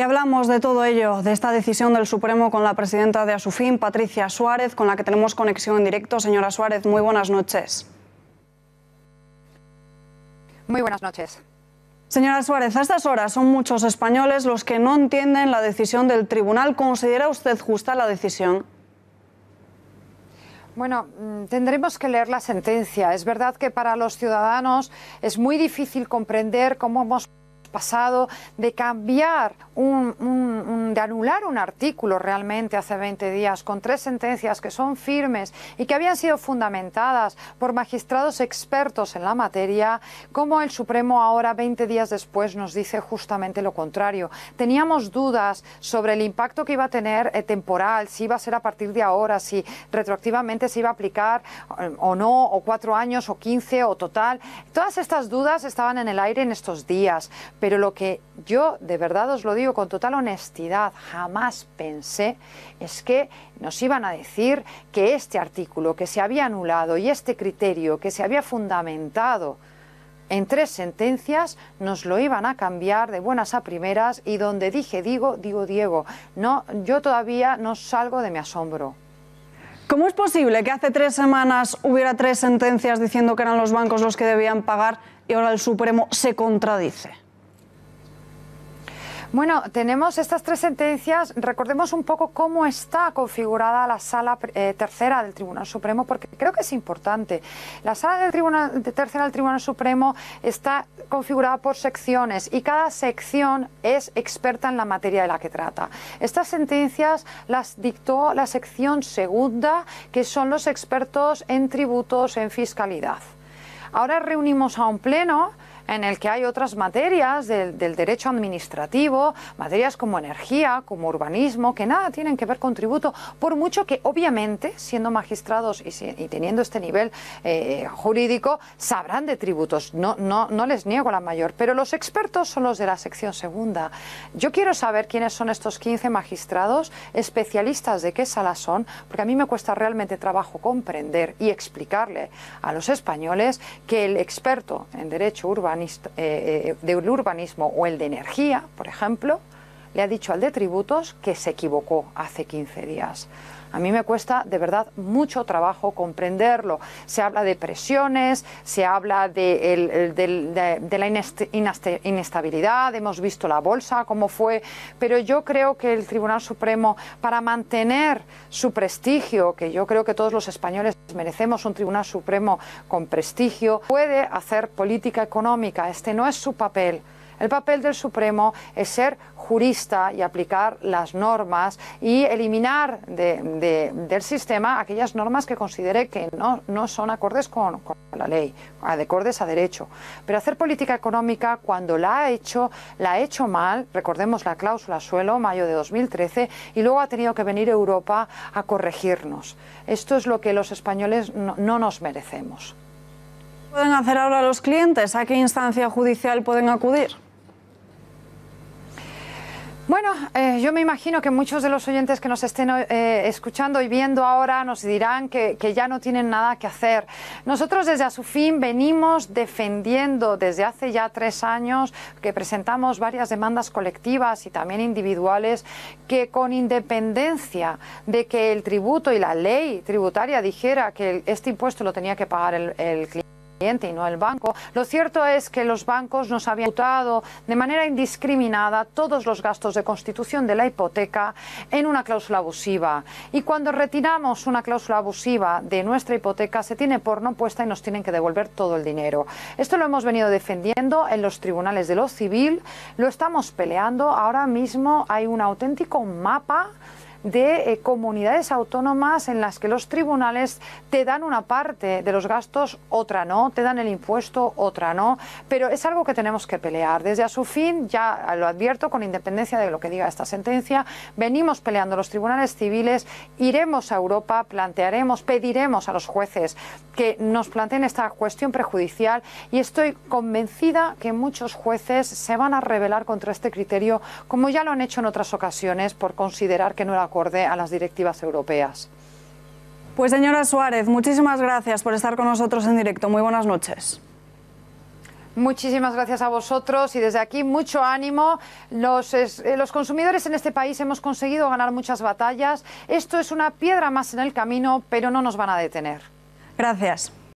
Y hablamos de todo ello, de esta decisión del Supremo con la presidenta de Asufin, Patricia Suárez, con la que tenemos conexión en directo. Señora Suárez, muy buenas noches. Muy buenas noches. Señora Suárez, a estas horas son muchos españoles los que no entienden la decisión del tribunal. ¿Considera usted justa la decisión? Bueno, mm, tendremos que leer la sentencia. Es verdad que para los ciudadanos es muy difícil comprender cómo hemos pasado de cambiar un, de anular un artículo realmente hace 20 días con tres sentencias que son firmes y que habían sido fundamentadas por magistrados expertos en la materia, como el Supremo ahora 20 días después nos dice justamente lo contrario. Teníamos dudas sobre el impacto que iba a tener eh, temporal, si iba a ser a partir de ahora, si retroactivamente se iba a aplicar eh, o no, o cuatro años, o quince, o total. Todas estas dudas estaban en el aire en estos días, pero lo que yo de verdad os lo digo con total honestidad, jamás pensé es que nos iban a decir que este artículo que se había anulado y este criterio que se había fundamentado en tres sentencias nos lo iban a cambiar de buenas a primeras y donde dije digo, digo Diego. No, yo todavía no salgo de mi asombro. ¿Cómo es posible que hace tres semanas hubiera tres sentencias diciendo que eran los bancos los que debían pagar y ahora el Supremo se contradice? Bueno, tenemos estas tres sentencias. Recordemos un poco cómo está configurada la sala eh, tercera del Tribunal Supremo, porque creo que es importante. La sala tercera del Tribunal Supremo está configurada por secciones y cada sección es experta en la materia de la que trata. Estas sentencias las dictó la sección segunda, que son los expertos en tributos, en fiscalidad. Ahora reunimos a un pleno en el que hay otras materias del, derecho administrativo, materias como energía, como urbanismo, que nada tienen que ver con tributo, por mucho que obviamente, siendo magistrados y, teniendo este nivel eh, jurídico, sabrán de tributos. No, no, no les niego la mayor, pero los expertos son los de la sección segunda. Yo quiero saber quiénes son estos 15 magistrados, especialistas de qué sala son, porque a mí me cuesta realmente trabajo comprender y explicarle a los españoles que el experto en derecho urbano eh, eh, del urbanismo o el de energía, por ejemplo, le ha dicho al de tributos que se equivocó hace 15 días. A mí me cuesta de verdad mucho trabajo comprenderlo. Se habla de presiones, se habla de, la inestabilidad, hemos visto la bolsa, cómo fue, pero yo creo que el Tribunal Supremo, para mantener su prestigio, que yo creo que todos los españoles merecemos un Tribunal Supremo con prestigio, puede hacer política económica. Este no es su papel. El papel del Supremo es ser jurista y aplicar las normas y eliminar del sistema aquellas normas que considere que no, son acordes con, la ley, acordes a derecho. Pero hacer política económica cuando la ha hecho, la ha hecho mal, recordemos la cláusula suelo, mayo de 2013, y luego ha tenido que venir Europa a corregirnos. Esto es lo que los españoles no, nos merecemos. ¿Pueden hacer ahora los clientes? ¿A qué instancia judicial pueden acudir? Bueno, eh, yo me imagino que muchos de los oyentes que nos estén eh, escuchando y viendo ahora nos dirán que, ya no tienen nada que hacer. Nosotros desde su fin venimos defendiendo desde hace ya tres años que presentamos varias demandas colectivas y también individuales que con independencia de que el tributo y la ley tributaria dijera que este impuesto lo tenía que pagar el cliente, y no el banco. Lo cierto es que los bancos nos habían imputado de manera indiscriminada todos los gastos de constitución de la hipoteca en una cláusula abusiva. Y cuando retiramos una cláusula abusiva de nuestra hipoteca, se tiene por no puesta y nos tienen que devolver todo el dinero. Esto lo hemos venido defendiendo en los tribunales de lo civil, lo estamos peleando. Ahora mismo hay un auténtico mapa de eh, comunidades autónomas en las que los tribunales te dan una parte de los gastos, otra no, te dan el impuesto, otra no, pero es algo que tenemos que pelear. Desde a su fin, ya lo advierto, con independencia de lo que diga esta sentencia, venimos peleando los tribunales civiles, iremos a Europa, plantearemos, pediremos a los jueces que nos planteen esta cuestión prejudicial y estoy convencida que muchos jueces se van a rebelar contra este criterio, como ya lo han hecho en otras ocasiones, por considerar que no era acorde a las directivas europeas. Pues señora Suárez, muchísimas gracias por estar con nosotros en directo. Muy buenas noches. Muchísimas gracias a vosotros y desde aquí mucho ánimo. Los, eh, los, consumidores en este país hemos conseguido ganar muchas batallas. Esto es una piedra más en el camino, pero no nos van a detener. Gracias.